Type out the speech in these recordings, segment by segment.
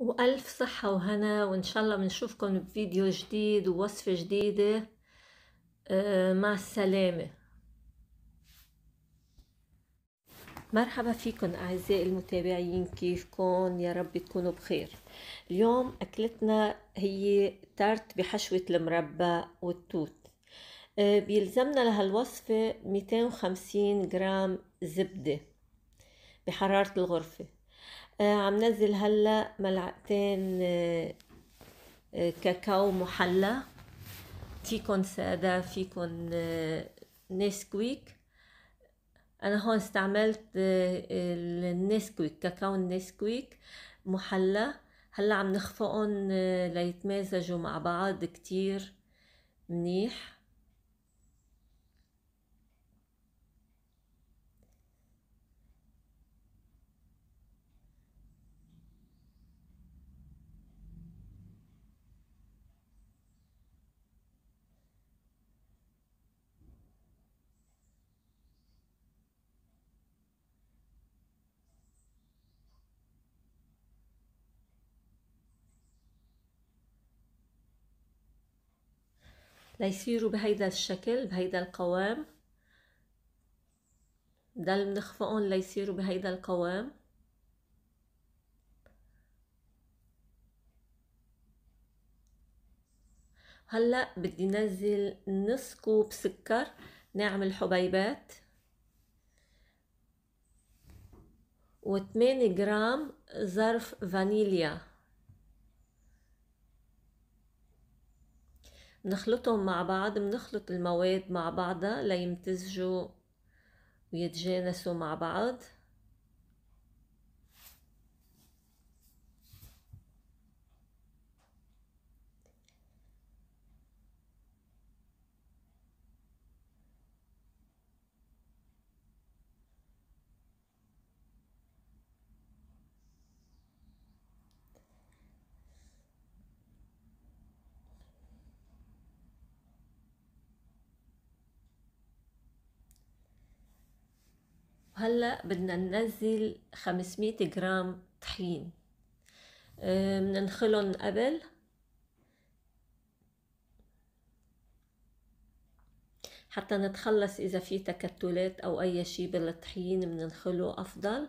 وألف صحة وهنا وإن شاء الله بنشوفكم بفيديو جديد ووصفة جديدة آه، مع السلامة مرحبا فيكم أعزائي المتابعين كيفكم يا رب تكونوا بخير اليوم أكلتنا هي تارت بحشوة المربى والتوت آه، بيلزمنا لهالوصفة 250 جرام زبدة بحرارة الغرفة آه، عم نزل هلا ملعقتين آه، آه، كاكاو محلى فيكن سادة فيكن نسكويك انا هون استعملت النسكويك كاكاو النسكويك محلى هلا عم نخفقهم ليتمازجوا مع بعض كتير منيح ليصيروا بهيدا الشكل بهيدا القوام ضل منخفقهم ليصيروا بهيدا القوام هلا بدي نزل نص كوب سكر نعمل حبيبات و8 جرام ظرف فانيليا بنخلطهم مع بعض بنخلط المواد مع بعضها ليمتزجوا ويتجانسوا مع بعض وهلا بدنا ننزل 500 جرام طحين بننخلهم آه، قبل حتى نتخلص إذا في تكتلات أو أي شي بالطحين بننخله أفضل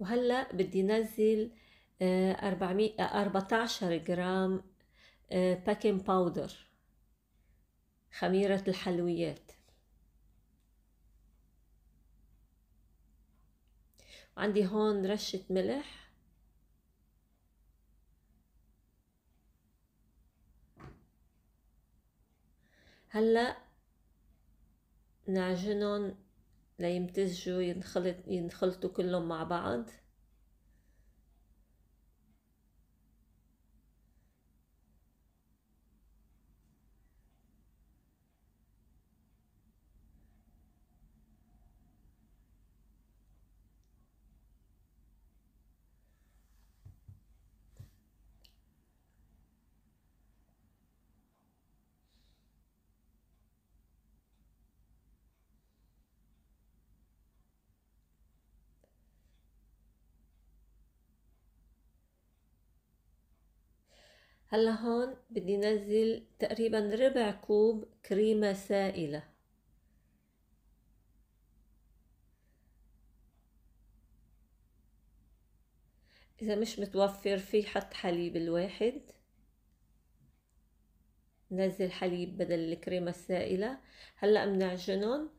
وهلا بدي نزل 400 آه، 14 آه، جرام باكن آه، باودر خميرة الحلويات عندي هون رشة ملح هلا نعجنهم ليمتزجوا ينخلط ينخلطوا كلهم مع بعض هلا هون بدي نزل تقريبا ربع كوب كريمة سائلة إذا مش متوفر في حط حليب الواحد نزل حليب بدل الكريمة السائلة هلأ بنعجنهم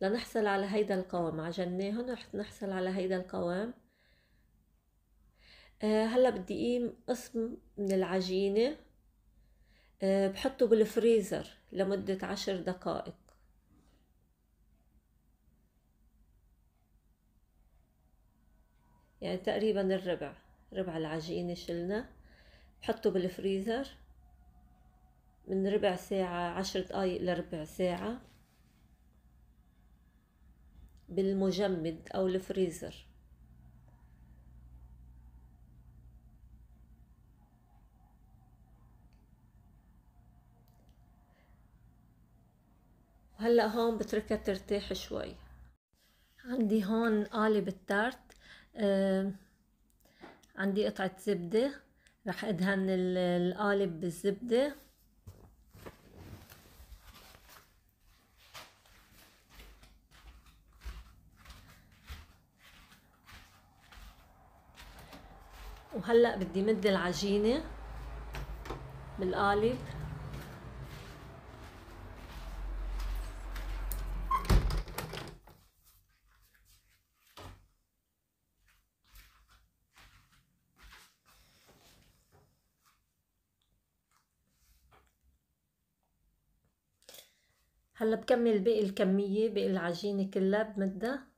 لنحصل على هيدا القوام عجناهن رح نحصل على هيدا القوام آه هلا بدي قيم قسم من العجينة آه بحطه بالفريزر لمدة عشر دقائق يعني تقريبا الربع ربع العجينة شلنا بحطه بالفريزر من ربع ساعة عشر دقايق لربع ساعة بالمجمد أو الفريزر وهلا هون بتركها ترتاح شوي عندي هون قالب التارت آه عندي قطعة زبدة رح ادهن القالب بالزبدة وهلا بدي مد العجينه بالقالب هلا بكمل باقي الكميه باقي العجينه كلها بمدها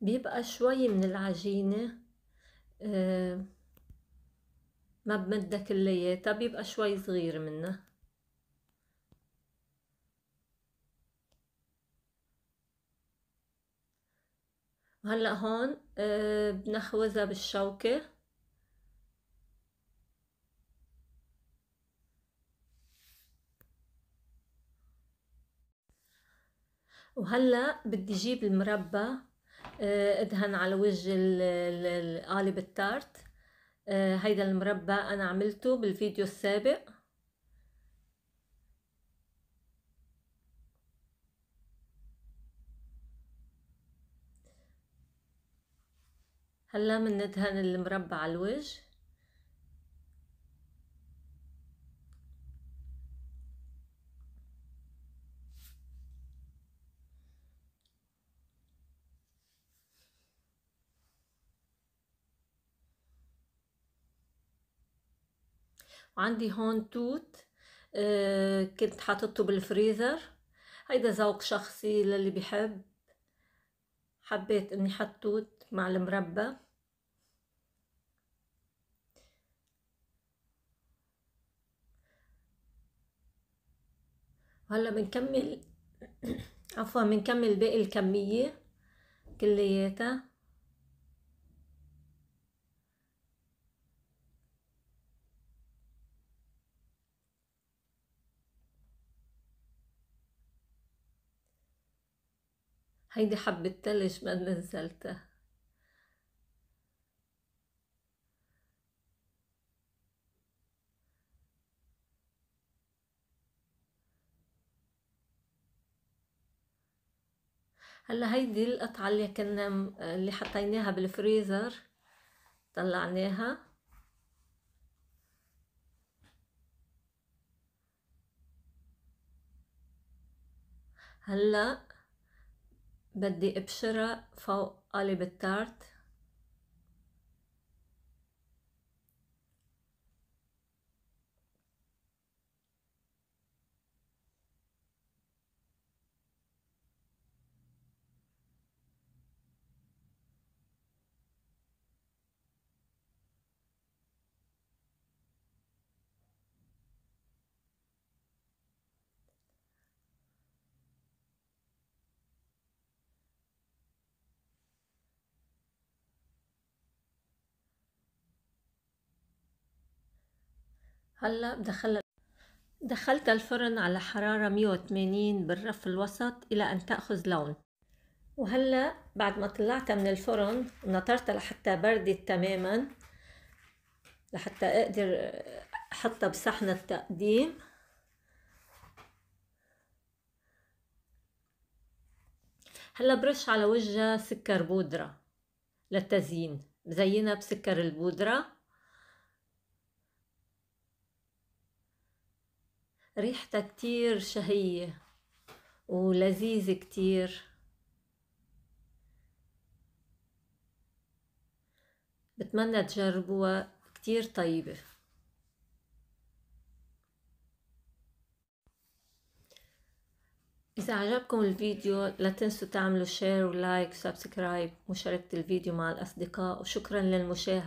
بيبقى شوي من العجينة آه، ما بمدة كلياتها بيبقى شوي صغير منها هلا هون آه، بنخوزها بالشوكة وهلا بدي جيب المربى آه، ادهن على وجه قالب التارت آه، هيدا المربى انا عملته بالفيديو السابق هلا ندهن المربى على الوجه وعندي هون توت آه، كنت حاطته بالفريزر هيدا ذوق شخصي للي بيحب حبيت اني حط توت مع المربى وهلا بنكمل عفوا بنكمل باقي الكمية كلياتها هيدي حبة تلج ما نزلتها هلا هيدي القطعة اللي كنا اللي حطيناها بالفريزر طلعناها هلا بدي أبشرها فوق قالب التارت هلا بدخل دخلت الفرن على حرارة 180 بالرف الوسط إلى أن تأخذ لون وهلا بعد ما طلعتها من الفرن ونطرتها لحتى بردت تماما لحتى أقدر أحطها بصحن التقديم هلا برش على وجهها سكر بودرة للتزيين بزينها بسكر البودرة ريحتها كتير شهية ولذيذة كتير بتمنى تجربوها كتير طيبة إذا عجبكم الفيديو لا تنسوا تعملوا شير ولايك وسبسكرايب ومشاركة الفيديو مع الأصدقاء وشكرا للمشاهدة